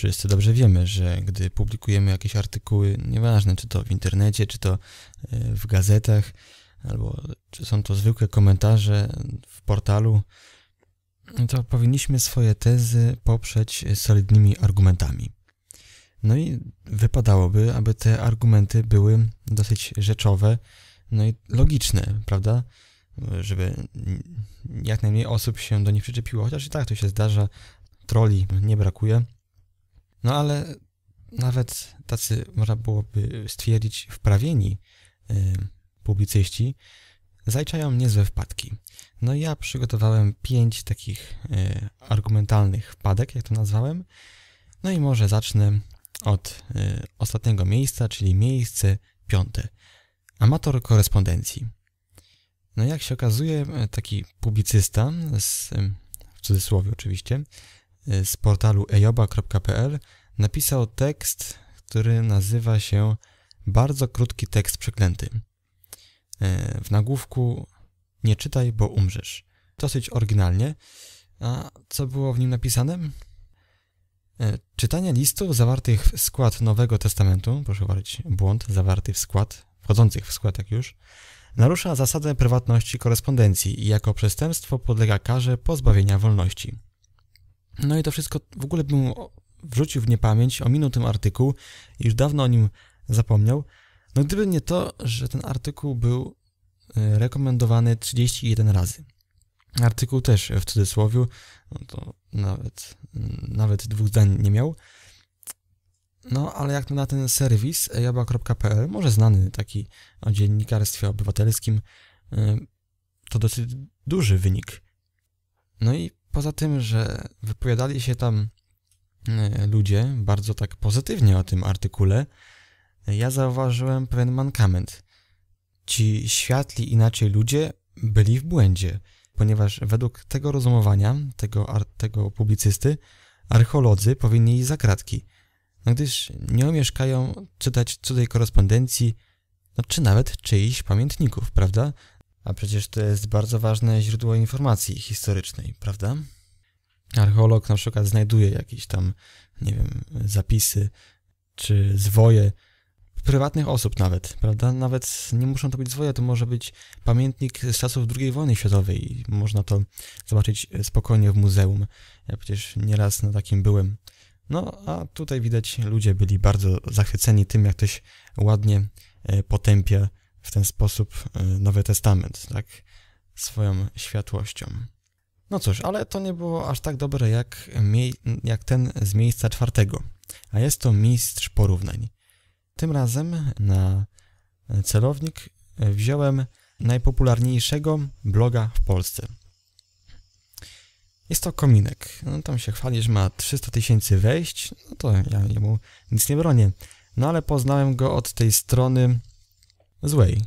Wszyscy dobrze wiemy, że gdy publikujemy jakieś artykuły, nieważne czy to w internecie, czy to e, w gazetach, albo czy są to zwykłe komentarze w portalu, to powinniśmy swoje tezy poprzeć solidnymi argumentami. No i wypadałoby, aby te argumenty były dosyć rzeczowe, no i logiczne, prawda? Żeby jak najmniej osób się do nich przyczepiło, chociaż i tak to się zdarza, troli nie brakuje. No ale nawet tacy, można byłoby stwierdzić, wprawieni y, publicyści zajczają niezłe wpadki. No i ja przygotowałem pięć takich y, argumentalnych wpadek, jak to nazwałem. No i może zacznę od y, ostatniego miejsca, czyli miejsce piąte. Amator korespondencji. No jak się okazuje, taki publicysta, z, w cudzysłowie oczywiście, z portalu ejoba.pl napisał tekst, który nazywa się Bardzo krótki tekst przeklęty. E, w nagłówku Nie czytaj, bo umrzesz. Dosyć oryginalnie. A co było w nim napisane? E, czytanie listów zawartych w skład Nowego Testamentu, proszę uważać, błąd zawarty w skład, wchodzących w skład, jak już, narusza zasadę prywatności korespondencji i jako przestępstwo podlega karze pozbawienia wolności. No i to wszystko w ogóle bym wrzucił w niepamięć, ominął ten artykuł i już dawno o nim zapomniał. No gdyby nie to, że ten artykuł był y, rekomendowany 31 razy. Artykuł też w cudzysłowie, no to nawet, mm, nawet dwóch zdań nie miał. No, ale jak na ten serwis e, jaba.pl, może znany taki o dziennikarstwie obywatelskim, y, to dosyć duży wynik. No i poza tym, że wypowiadali się tam e, ludzie bardzo tak pozytywnie o tym artykule, ja zauważyłem pewien mankament. Ci światli inaczej ludzie byli w błędzie, ponieważ według tego rozumowania, tego, tego publicysty, archeolodzy powinni iść za kratki, no gdyż nie omieszkają czytać cudzej korespondencji, no czy nawet czyichś pamiętników, prawda? A przecież to jest bardzo ważne źródło informacji historycznej, prawda? Archeolog na przykład znajduje jakieś tam, nie wiem, zapisy czy zwoje prywatnych osób nawet, prawda? Nawet nie muszą to być zwoje, to może być pamiętnik z czasów II wojny światowej i można to zobaczyć spokojnie w muzeum. Ja przecież nieraz na takim byłem. No, a tutaj widać, ludzie byli bardzo zachwyceni tym, jak ktoś ładnie e, potępia w ten sposób e, Nowy Testament, tak? Swoją światłością. No cóż, ale to nie było aż tak dobre jak, jak ten z miejsca czwartego, a jest to mistrz porównań. Tym razem na celownik wziąłem najpopularniejszego bloga w Polsce. Jest to Kominek. No, tam się chwali, że ma 300 tysięcy wejść, no to ja jemu nic nie bronię. No ale poznałem go od tej strony złej.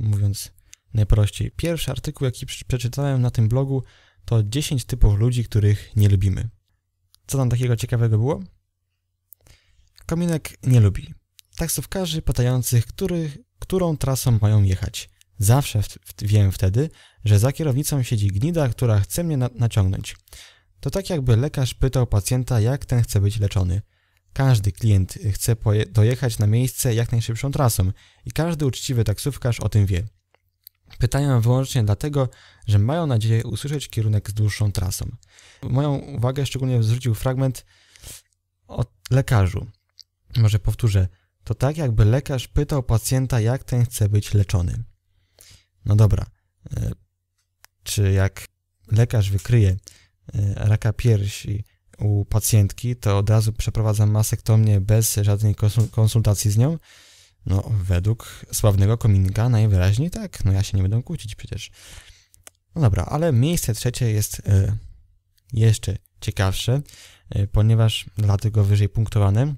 Mówiąc najprościej. Pierwszy artykuł, jaki przeczytałem na tym blogu, to 10 typów ludzi, których nie lubimy. Co tam takiego ciekawego było? Kominek nie lubi. Taksówkarzy pytających, który, którą trasą mają jechać. Zawsze w, w, wiem wtedy, że za kierownicą siedzi gnida, która chce mnie na, naciągnąć. To tak jakby lekarz pytał pacjenta, jak ten chce być leczony. Każdy klient chce dojechać na miejsce jak najszybszą trasą i każdy uczciwy taksówkarz o tym wie. Pytają wyłącznie dlatego, że mają nadzieję usłyszeć kierunek z dłuższą trasą. Moją uwagę szczególnie zwrócił fragment o lekarzu. Może powtórzę, to tak jakby lekarz pytał pacjenta, jak ten chce być leczony. No dobra, e, czy jak lekarz wykryje e, raka piersi u pacjentki, to od razu przeprowadzam masektomię bez żadnej konsultacji z nią? No, według sławnego kominka najwyraźniej tak. No ja się nie będę kłócić przecież. No dobra, ale miejsce trzecie jest e, jeszcze ciekawsze, y, ponieważ dlatego wyżej punktowane,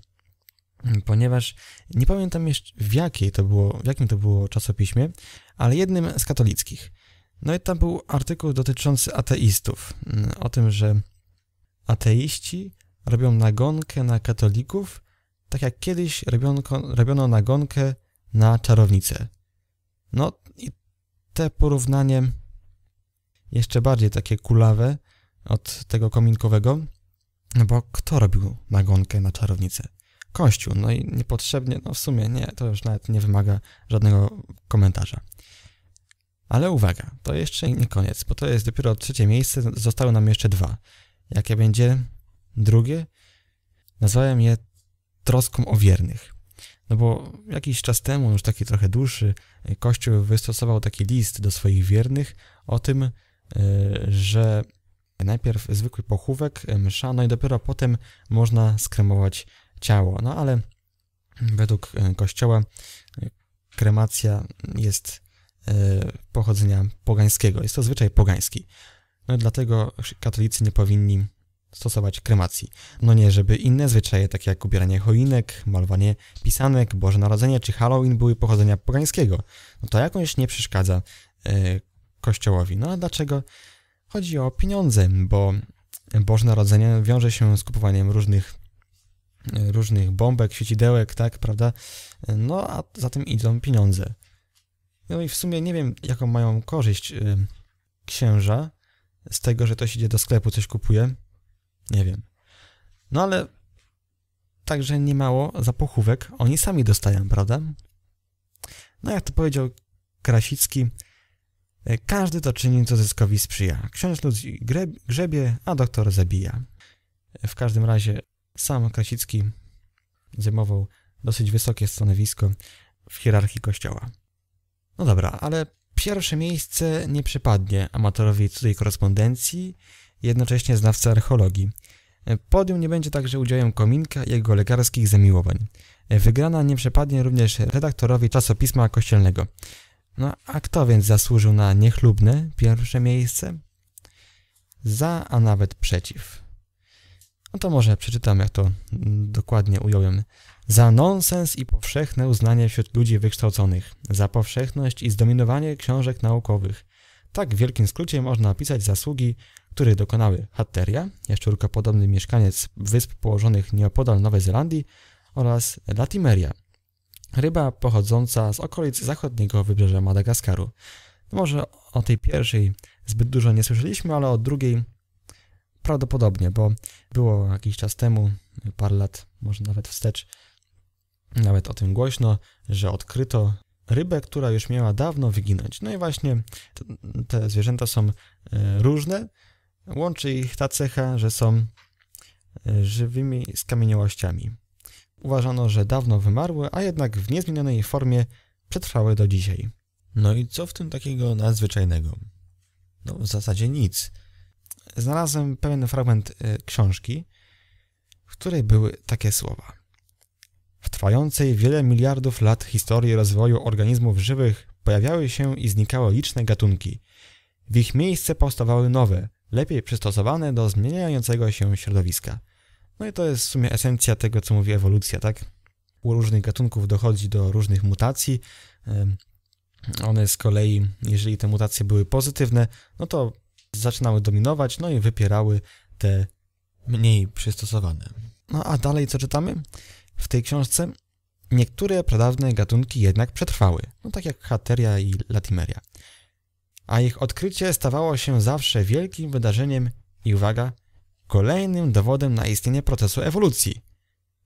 ponieważ nie pamiętam jeszcze w jakiej to było, w jakim to było czasopiśmie, ale jednym z katolickich. No i tam był artykuł dotyczący ateistów, o tym, że Ateiści robią nagonkę na katolików, tak jak kiedyś robionko, robiono nagonkę na czarownicę. No i te porównanie jeszcze bardziej takie kulawe od tego kominkowego, no bo kto robił nagonkę na czarownicę? Kościół, no i niepotrzebnie, no w sumie nie, to już nawet nie wymaga żadnego komentarza. Ale uwaga, to jeszcze nie koniec, bo to jest dopiero trzecie miejsce, zostały nam jeszcze dwa. Jakie będzie drugie? Nazwałem je troską o wiernych. No bo jakiś czas temu, no już taki trochę dłuższy, Kościół wystosował taki list do swoich wiernych o tym, e, że najpierw zwykły pochówek, e, msza, no i dopiero potem można skremować ciało. No ale według e, Kościoła kremacja jest pochodzenia pogańskiego. Jest to zwyczaj pogański. No dlatego katolicy nie powinni stosować kremacji. No nie, żeby inne zwyczaje, takie jak ubieranie choinek, malowanie pisanek, Boże Narodzenie czy Halloween były pochodzenia pogańskiego. No to jakoś nie przeszkadza yy, kościołowi. No a dlaczego? Chodzi o pieniądze, bo Boże Narodzenie wiąże się z kupowaniem różnych yy, różnych bombek, świecidełek, tak, prawda? No, a za tym idą pieniądze. No i w sumie nie wiem, jaką mają korzyść yy, księża z tego, że ktoś idzie do sklepu, coś kupuje? Nie wiem. No ale także niemało zapochówek oni sami dostają, prawda? No jak to powiedział Krasicki, e, każdy to czyni, co zyskowi sprzyja. Ksiądz ludzi grzebie, a doktor zabija. E, w każdym razie sam Krasicki zajmował dosyć wysokie stanowisko w hierarchii kościoła. No dobra, ale Pierwsze miejsce nie przypadnie amatorowi cudzej korespondencji, jednocześnie znawcy archeologii. Podium nie będzie także udziałem Kominka i jego lekarskich zamiłowań. Wygrana nie przepadnie również redaktorowi czasopisma kościelnego. No a kto więc zasłużył na niechlubne pierwsze miejsce? Za, a nawet przeciw. No to może przeczytam, jak to dokładnie ująłem. Za nonsens i powszechne uznanie wśród ludzi wykształconych, za powszechność i zdominowanie książek naukowych. Tak w wielkim skrócie można opisać zasługi, które dokonały Hatteria, jaszczurka podobny mieszkaniec wysp położonych nieopodal Nowej Zelandii, oraz Latimeria, ryba pochodząca z okolic zachodniego wybrzeża Madagaskaru. Może o tej pierwszej zbyt dużo nie słyszeliśmy, ale o drugiej prawdopodobnie, bo było jakiś czas temu, parę lat, może nawet wstecz, nawet o tym głośno, że odkryto rybę, która już miała dawno wyginąć. No i właśnie te zwierzęta są e, różne. Łączy ich ta cecha, że są e, żywymi skamieniałościami. Uważano, że dawno wymarły, a jednak w niezmienionej formie przetrwały do dzisiaj. No i co w tym takiego nadzwyczajnego? No w zasadzie nic. Znalazłem pewien fragment e, książki, w której były takie słowa. W trwającej wiele miliardów lat historii rozwoju organizmów żywych pojawiały się i znikały liczne gatunki. W ich miejsce powstawały nowe, lepiej przystosowane do zmieniającego się środowiska. No i to jest w sumie esencja tego, co mówi ewolucja, tak? U różnych gatunków dochodzi do różnych mutacji. One z kolei, jeżeli te mutacje były pozytywne, no to zaczynały dominować, no i wypierały te mniej przystosowane. No a dalej co czytamy? W tej książce niektóre pradawne gatunki jednak przetrwały, no tak jak Hateria i Latimeria. A ich odkrycie stawało się zawsze wielkim wydarzeniem i uwaga, kolejnym dowodem na istnienie procesu ewolucji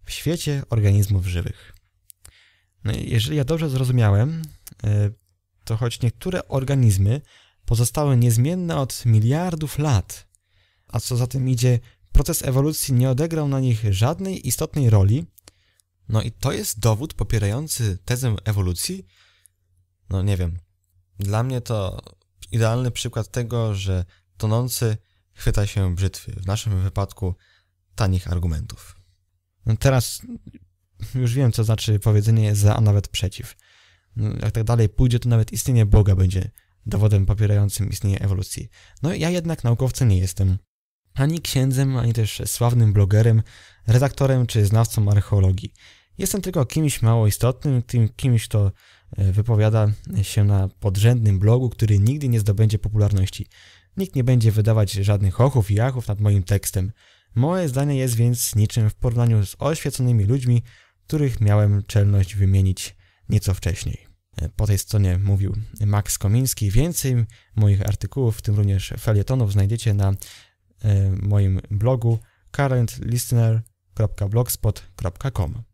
w świecie organizmów żywych. No jeżeli ja dobrze zrozumiałem, e, to choć niektóre organizmy pozostały niezmienne od miliardów lat, a co za tym idzie, proces ewolucji nie odegrał na nich żadnej istotnej roli, no i to jest dowód popierający tezę ewolucji? No nie wiem. Dla mnie to idealny przykład tego, że tonący chwyta się brzytwy. W naszym wypadku tanich argumentów. No teraz już wiem, co znaczy powiedzenie za, a nawet przeciw. No, jak tak dalej pójdzie, to nawet istnienie Boga będzie dowodem popierającym istnienie ewolucji. No ja jednak naukowcem nie jestem. Ani księdzem, ani też sławnym blogerem, redaktorem czy znawcą archeologii. Jestem tylko kimś mało istotnym, tym kimś, kto e, wypowiada się na podrzędnym blogu, który nigdy nie zdobędzie popularności. Nikt nie będzie wydawać żadnych ochów i jachów nad moim tekstem. Moje zdanie jest więc niczym w porównaniu z oświeconymi ludźmi, których miałem czelność wymienić nieco wcześniej. E, po tej stronie mówił Max Komiński. Więcej moich artykułów, w tym również felietonów, znajdziecie na e, moim blogu currentlistener.blogspot.com.